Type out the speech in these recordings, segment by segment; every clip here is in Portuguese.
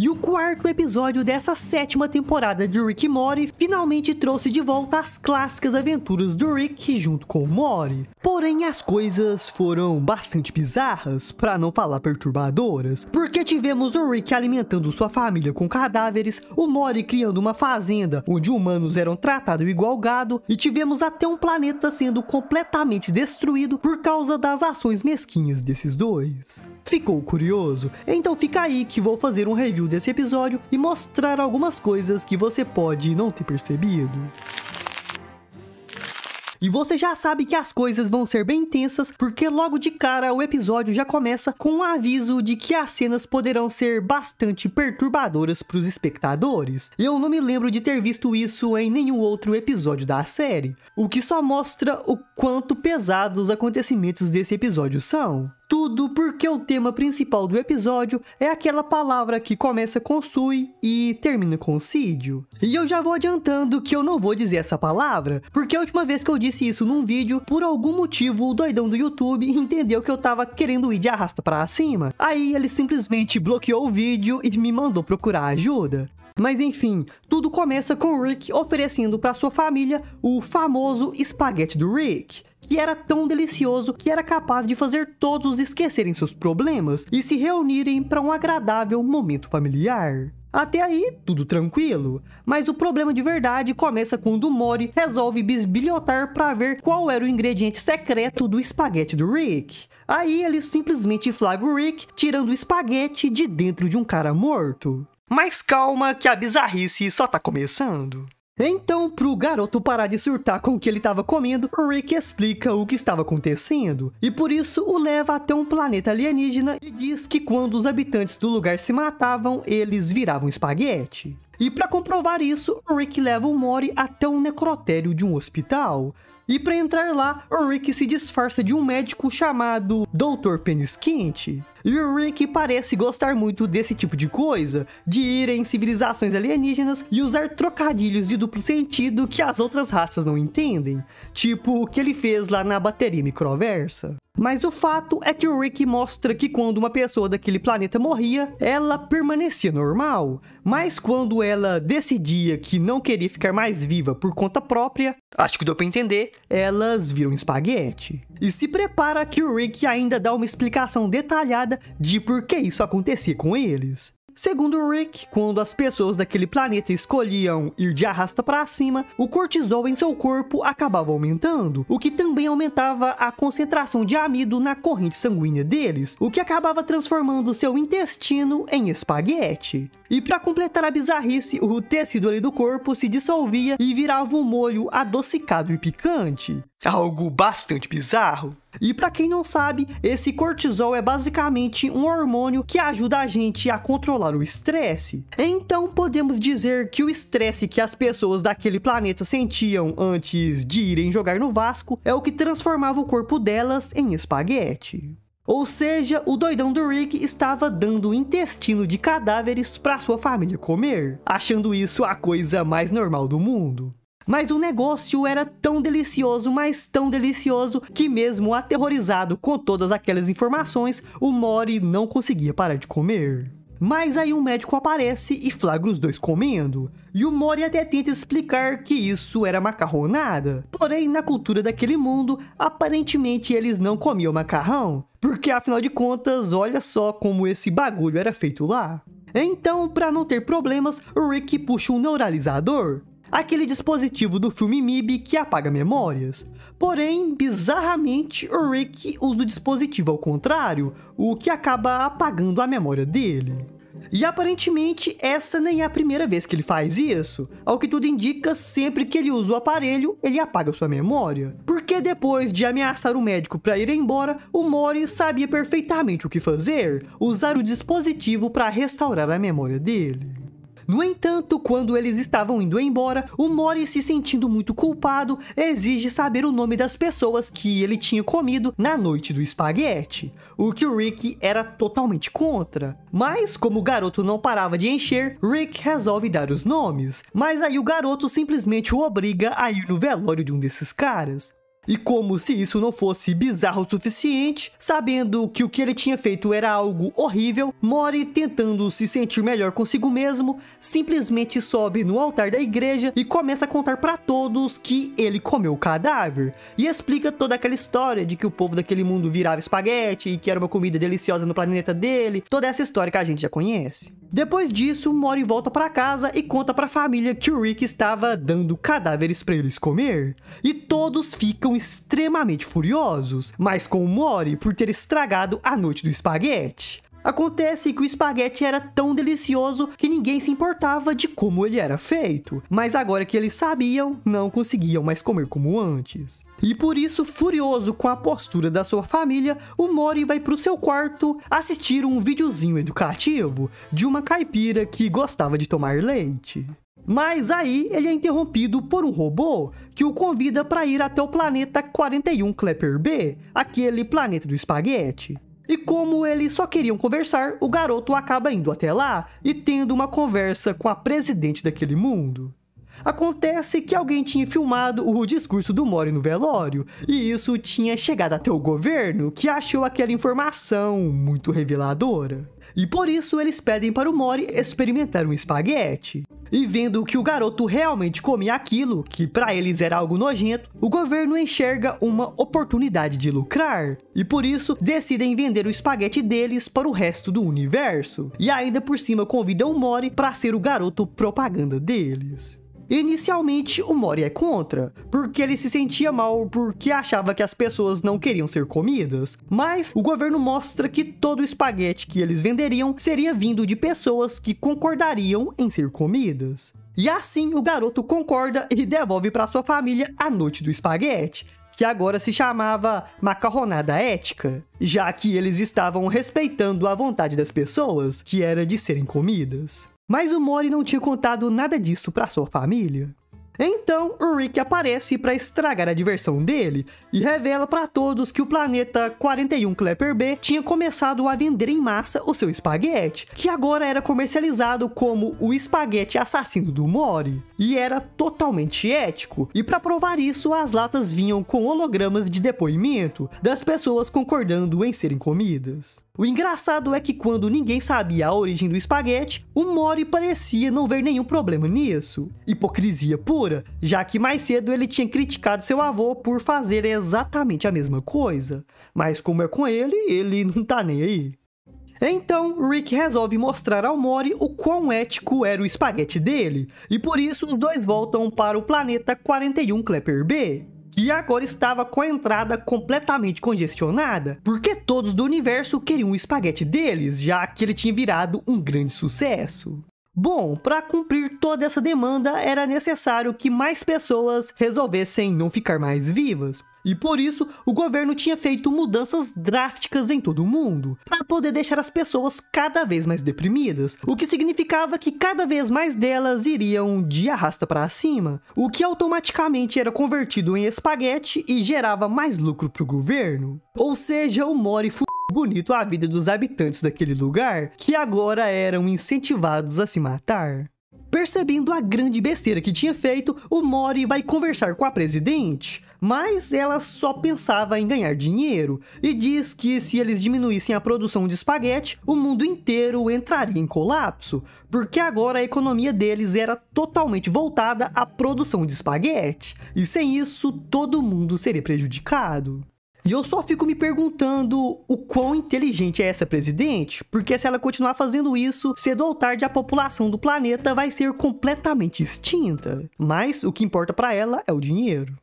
E o quarto episódio dessa sétima temporada de Rick e Morty finalmente trouxe de volta as clássicas aventuras do Rick junto com o Morty. Porém, as coisas foram bastante bizarras, para não falar perturbadoras, porque tivemos o Rick alimentando sua família com cadáveres, o Morty criando uma fazenda onde humanos eram tratados igual gado, e tivemos até um planeta sendo completamente destruído por causa das ações mesquinhas desses dois. Ficou curioso? Então fica aí que vou fazer um review desse episódio e mostrar algumas coisas que você pode não ter percebido. E você já sabe que as coisas vão ser bem intensas, porque logo de cara o episódio já começa com um aviso de que as cenas poderão ser bastante perturbadoras para os espectadores. Eu não me lembro de ter visto isso em nenhum outro episódio da série, o que só mostra o quanto pesados os acontecimentos desse episódio são tudo porque o tema principal do episódio é aquela palavra que começa com sui e termina com sídio. E eu já vou adiantando que eu não vou dizer essa palavra, porque a última vez que eu disse isso num vídeo, por algum motivo o doidão do YouTube entendeu que eu tava querendo ir de arrasta para cima. Aí ele simplesmente bloqueou o vídeo e me mandou procurar ajuda. Mas enfim, tudo começa com Rick oferecendo para sua família o famoso espaguete do Rick que era tão delicioso que era capaz de fazer todos esquecerem seus problemas e se reunirem para um agradável momento familiar. Até aí, tudo tranquilo. Mas o problema de verdade começa quando Mori resolve bisbilhotar para ver qual era o ingrediente secreto do espaguete do Rick. Aí ele simplesmente flagra o Rick tirando o espaguete de dentro de um cara morto. Mas calma que a bizarrice só tá começando. Então, pro garoto parar de surtar com o que ele estava comendo, Rick explica o que estava acontecendo, e por isso o leva até um planeta alienígena e diz que quando os habitantes do lugar se matavam, eles viravam espaguete. E para comprovar isso, Rick leva o Mori até um necrotério de um hospital. E para entrar lá, Rick se disfarça de um médico chamado Dr. Penis Quente. E o Rick parece gostar muito desse tipo de coisa, de ir em civilizações alienígenas e usar trocadilhos de duplo sentido que as outras raças não entendem, tipo o que ele fez lá na bateria microversa. Mas o fato é que o Rick mostra que quando uma pessoa daquele planeta morria, ela permanecia normal. Mas quando ela decidia que não queria ficar mais viva por conta própria, acho que deu pra entender, elas viram espaguete. E se prepara que o Rick ainda dá uma explicação detalhada de por que isso acontecia com eles. Segundo Rick, quando as pessoas daquele planeta escolhiam ir de arrasta para cima, o cortisol em seu corpo acabava aumentando, o que também aumentava a concentração de amido na corrente sanguínea deles, o que acabava transformando seu intestino em espaguete. E para completar a bizarrice, o tecido ali do corpo se dissolvia e virava um molho adocicado e picante. Algo bastante bizarro. E para quem não sabe, esse cortisol é basicamente um hormônio que ajuda a gente a controlar o estresse. Então podemos dizer que o estresse que as pessoas daquele planeta sentiam antes de irem jogar no Vasco é o que transformava o corpo delas em espaguete. Ou seja, o doidão do Rick estava dando o intestino de cadáveres para sua família comer, achando isso a coisa mais normal do mundo. Mas o negócio era tão delicioso, mas tão delicioso, que mesmo aterrorizado com todas aquelas informações, o Mori não conseguia parar de comer. Mas aí um médico aparece e flagra os dois comendo. E o Mori até tenta explicar que isso era macarronada. Porém, na cultura daquele mundo, aparentemente eles não comiam macarrão. Porque afinal de contas, olha só como esse bagulho era feito lá. Então, para não ter problemas, o Rick puxa um neuralizador aquele dispositivo do filme MIB que apaga memórias. Porém, bizarramente, o Rick usa o dispositivo ao contrário, o que acaba apagando a memória dele. E aparentemente essa nem é a primeira vez que ele faz isso. Ao que tudo indica, sempre que ele usa o aparelho, ele apaga sua memória. Porque depois de ameaçar o médico para ir embora, o Mori sabia perfeitamente o que fazer: usar o dispositivo para restaurar a memória dele. No entanto, quando eles estavam indo embora, o Mori, se sentindo muito culpado, exige saber o nome das pessoas que ele tinha comido na noite do espaguete, o que o Rick era totalmente contra. Mas, como o garoto não parava de encher, Rick resolve dar os nomes, mas aí o garoto simplesmente o obriga a ir no velório de um desses caras. E como se isso não fosse bizarro o suficiente, sabendo que o que ele tinha feito era algo horrível, Mori, tentando se sentir melhor consigo mesmo, simplesmente sobe no altar da igreja e começa a contar para todos que ele comeu o cadáver. E explica toda aquela história de que o povo daquele mundo virava espaguete e que era uma comida deliciosa no planeta dele, toda essa história que a gente já conhece. Depois disso, Mori volta para casa e conta para a família que o Rick estava dando cadáveres para eles comer. E todos ficam extremamente furiosos, mas com o Mori por ter estragado a noite do espaguete. Acontece que o espaguete era tão delicioso que ninguém se importava de como ele era feito, mas agora que eles sabiam, não conseguiam mais comer como antes. E por isso, furioso com a postura da sua família, o Mori vai pro seu quarto assistir um videozinho educativo de uma caipira que gostava de tomar leite. Mas aí ele é interrompido por um robô que o convida para ir até o planeta 41 Clapper B, aquele planeta do espaguete. E como eles só queriam conversar, o garoto acaba indo até lá e tendo uma conversa com a presidente daquele mundo. Acontece que alguém tinha filmado o discurso do Mori no velório, e isso tinha chegado até o governo, que achou aquela informação muito reveladora. E por isso eles pedem para o Mori experimentar um espaguete. E vendo que o garoto realmente comia aquilo, que para eles era algo nojento, o governo enxerga uma oportunidade de lucrar, e por isso decidem vender o espaguete deles para o resto do universo. E ainda por cima convidam o Mori para ser o garoto propaganda deles. Inicialmente, o Mori é contra, porque ele se sentia mal porque achava que as pessoas não queriam ser comidas, mas o governo mostra que todo o espaguete que eles venderiam seria vindo de pessoas que concordariam em ser comidas. E assim o garoto concorda e devolve para sua família a noite do espaguete, que agora se chamava macarronada ética, já que eles estavam respeitando a vontade das pessoas, que era de serem comidas. Mas o Mori não tinha contado nada disso para sua família. Então, o Rick aparece para estragar a diversão dele e revela para todos que o planeta 41 Clepper B tinha começado a vender em massa o seu espaguete, que agora era comercializado como o espaguete assassino do Mori, e era totalmente ético. E para provar isso, as latas vinham com hologramas de depoimento das pessoas concordando em serem comidas. O engraçado é que quando ninguém sabia a origem do espaguete, o Mori parecia não ver nenhum problema nisso. Hipocrisia pura, já que mais cedo ele tinha criticado seu avô por fazer exatamente a mesma coisa. Mas como é com ele, ele não tá nem aí. Então, Rick resolve mostrar ao Mori o quão ético era o espaguete dele, e por isso os dois voltam para o planeta 41 Clepper B e agora estava com a entrada completamente congestionada, porque todos do universo queriam o espaguete deles, já que ele tinha virado um grande sucesso. Bom, para cumprir toda essa demanda era necessário que mais pessoas resolvessem não ficar mais vivas. E por isso, o governo tinha feito mudanças drásticas em todo o mundo, para poder deixar as pessoas cada vez mais deprimidas, o que significava que cada vez mais delas iriam de arrasta para cima, o que automaticamente era convertido em espaguete e gerava mais lucro para o governo. Ou seja, o Mori bonito a vida dos habitantes daquele lugar, que agora eram incentivados a se matar. Percebendo a grande besteira que tinha feito, o Mori vai conversar com a presidente, mas ela só pensava em ganhar dinheiro e diz que se eles diminuíssem a produção de espaguete, o mundo inteiro entraria em colapso, porque agora a economia deles era totalmente voltada à produção de espaguete, e sem isso todo mundo seria prejudicado. E eu só fico me perguntando o quão inteligente é essa presidente, porque se ela continuar fazendo isso, cedo ou tarde a população do planeta vai ser completamente extinta. Mas o que importa para ela é o dinheiro.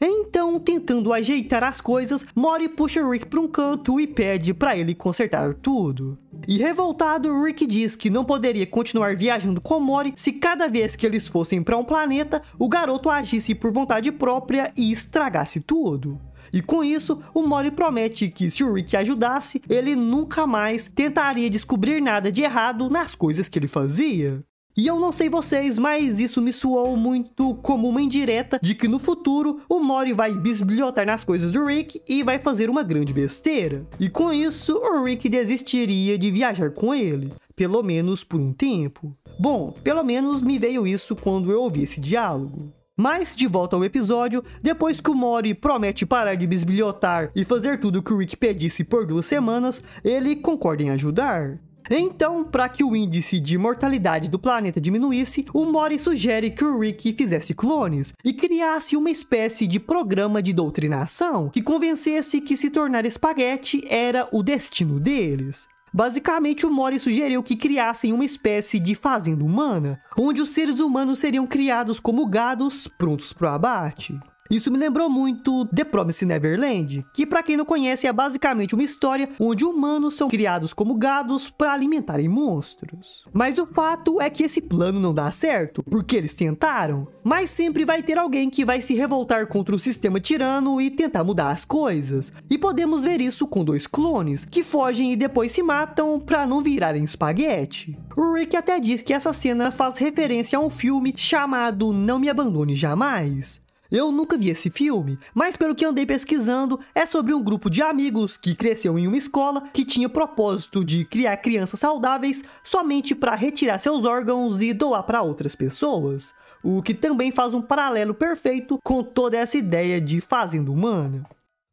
Então, tentando ajeitar as coisas, Mori puxa Rick para um canto e pede para ele consertar tudo. E revoltado, Rick diz que não poderia continuar viajando com Mori se cada vez que eles fossem para um planeta, o garoto agisse por vontade própria e estragasse tudo. E com isso, o Mori promete que se o Rick ajudasse, ele nunca mais tentaria descobrir nada de errado nas coisas que ele fazia. E eu não sei vocês, mas isso me soou muito como uma indireta de que no futuro o Mori vai bisbilhotar nas coisas do Rick e vai fazer uma grande besteira. E com isso, o Rick desistiria de viajar com ele, pelo menos por um tempo. Bom, pelo menos me veio isso quando eu ouvi esse diálogo. Mas, de volta ao episódio, depois que o Mori promete parar de bisbilhotar e fazer tudo o que o Rick pedisse por duas semanas, ele concorda em ajudar. Então, para que o índice de mortalidade do planeta diminuísse, o Mori sugere que o Rick fizesse clones e criasse uma espécie de programa de doutrinação que convencesse que se tornar espaguete era o destino deles. Basicamente, o Mori sugeriu que criassem uma espécie de fazenda humana, onde os seres humanos seriam criados como gados prontos para o abate. Isso me lembrou muito The Promise Neverland, que para quem não conhece é basicamente uma história onde humanos são criados como gados para alimentarem monstros. Mas o fato é que esse plano não dá certo, porque eles tentaram, mas sempre vai ter alguém que vai se revoltar contra o sistema tirano e tentar mudar as coisas. E podemos ver isso com dois clones, que fogem e depois se matam para não virarem espaguete. O Rick até diz que essa cena faz referência a um filme chamado Não Me Abandone Jamais, eu nunca vi esse filme, mas pelo que andei pesquisando, é sobre um grupo de amigos que cresceu em uma escola que tinha propósito de criar crianças saudáveis somente para retirar seus órgãos e doar para outras pessoas. O que também faz um paralelo perfeito com toda essa ideia de fazenda humana.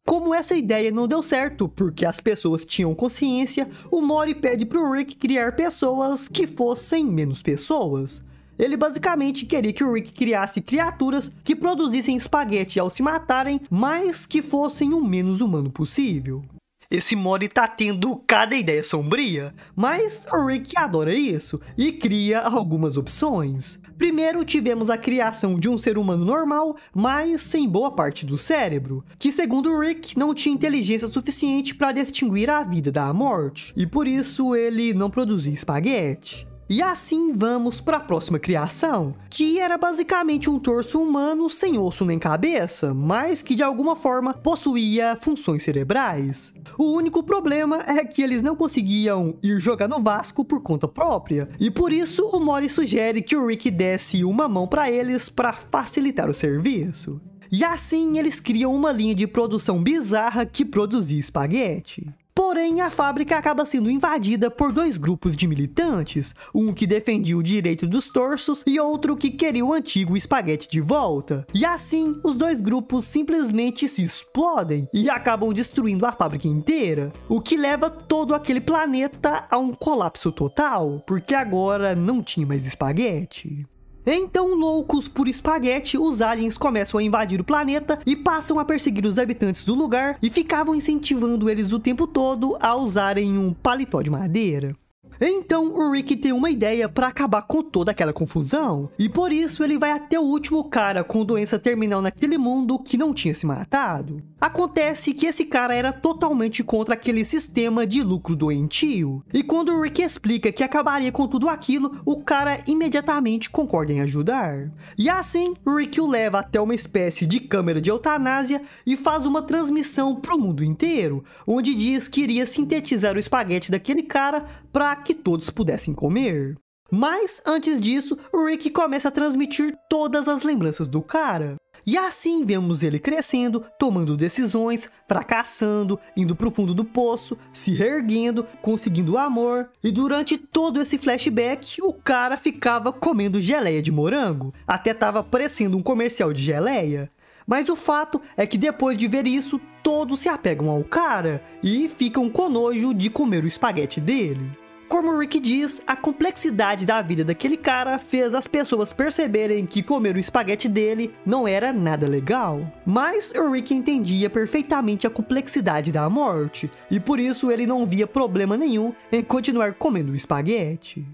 Como essa ideia não deu certo porque as pessoas tinham consciência, o Mori pede para o Rick criar pessoas que fossem menos pessoas. Ele basicamente queria que o Rick criasse criaturas que produzissem espaguete ao se matarem, mas que fossem o menos humano possível. Esse mod tá tendo cada ideia sombria, mas o Rick adora isso e cria algumas opções. Primeiro tivemos a criação de um ser humano normal, mas sem boa parte do cérebro, que segundo o Rick não tinha inteligência suficiente para distinguir a vida da morte, e por isso ele não produzia espaguete. E assim vamos para a próxima criação, que era basicamente um torso humano sem osso nem cabeça, mas que de alguma forma possuía funções cerebrais. O único problema é que eles não conseguiam ir jogar no Vasco por conta própria, e por isso o Mori sugere que o Rick desse uma mão para eles para facilitar o serviço. E assim eles criam uma linha de produção bizarra que produzia espaguete. Porém, a fábrica acaba sendo invadida por dois grupos de militantes, um que defendia o direito dos torsos e outro que queria o antigo espaguete de volta. E assim, os dois grupos simplesmente se explodem e acabam destruindo a fábrica inteira, o que leva todo aquele planeta a um colapso total, porque agora não tinha mais espaguete. Então, loucos por espaguete, os aliens começam a invadir o planeta e passam a perseguir os habitantes do lugar e ficavam incentivando eles o tempo todo a usarem um paletó de madeira. Então, o Rick tem uma ideia para acabar com toda aquela confusão. E por isso, ele vai até o último cara com doença terminal naquele mundo que não tinha se matado. Acontece que esse cara era totalmente contra aquele sistema de lucro doentio. E quando o Rick explica que acabaria com tudo aquilo, o cara imediatamente concorda em ajudar. E assim, o Rick o leva até uma espécie de câmera de eutanásia e faz uma transmissão pro mundo inteiro, onde diz que iria sintetizar o espaguete daquele cara para que todos pudessem comer. Mas antes disso, Rick começa a transmitir todas as lembranças do cara. E assim vemos ele crescendo, tomando decisões, fracassando, indo pro fundo do poço, se reerguendo, conseguindo amor. E durante todo esse flashback, o cara ficava comendo geleia de morango. Até tava parecendo um comercial de geleia. Mas o fato é que depois de ver isso, todos se apegam ao cara e ficam com nojo de comer o espaguete dele. Como o Rick diz, a complexidade da vida daquele cara fez as pessoas perceberem que comer o espaguete dele não era nada legal. Mas o Rick entendia perfeitamente a complexidade da morte, e por isso ele não via problema nenhum em continuar comendo o espaguete.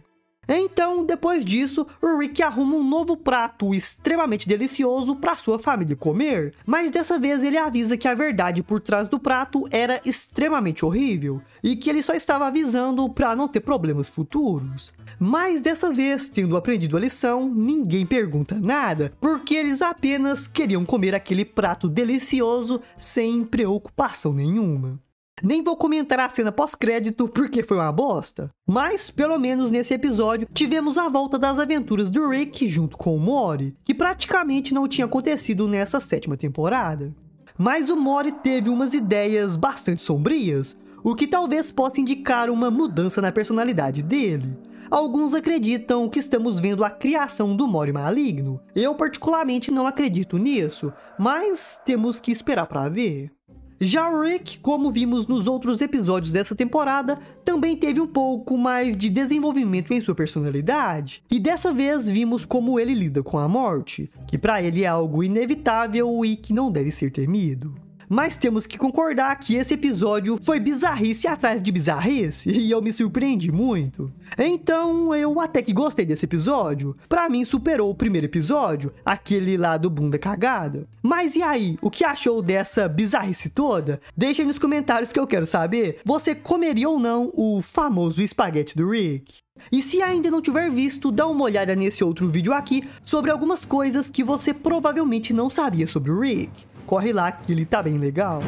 Então, depois disso, o Rick arruma um novo prato extremamente delicioso para sua família comer, mas dessa vez ele avisa que a verdade por trás do prato era extremamente horrível e que ele só estava avisando para não ter problemas futuros. Mas dessa vez, tendo aprendido a lição, ninguém pergunta nada, porque eles apenas queriam comer aquele prato delicioso sem preocupação nenhuma. Nem vou comentar a cena pós-crédito porque foi uma bosta. Mas, pelo menos nesse episódio, tivemos a volta das aventuras do Rick junto com o Mori, que praticamente não tinha acontecido nessa sétima temporada. Mas o Mori teve umas ideias bastante sombrias, o que talvez possa indicar uma mudança na personalidade dele. Alguns acreditam que estamos vendo a criação do Mori maligno. Eu particularmente não acredito nisso, mas temos que esperar para ver. Já o Rick, como vimos nos outros episódios dessa temporada, também teve um pouco mais de desenvolvimento em sua personalidade, e dessa vez vimos como ele lida com a morte, que para ele é algo inevitável e que não deve ser temido mas temos que concordar que esse episódio foi bizarrice atrás de bizarrice e eu me surpreendi muito. Então eu até que gostei desse episódio, para mim superou o primeiro episódio, aquele lá do bunda cagada. Mas e aí, o que achou dessa bizarrice toda? Deixa nos comentários que eu quero saber, você comeria ou não o famoso espaguete do Rick? E se ainda não tiver visto, dá uma olhada nesse outro vídeo aqui sobre algumas coisas que você provavelmente não sabia sobre o Rick. Corre lá que ele tá bem legal.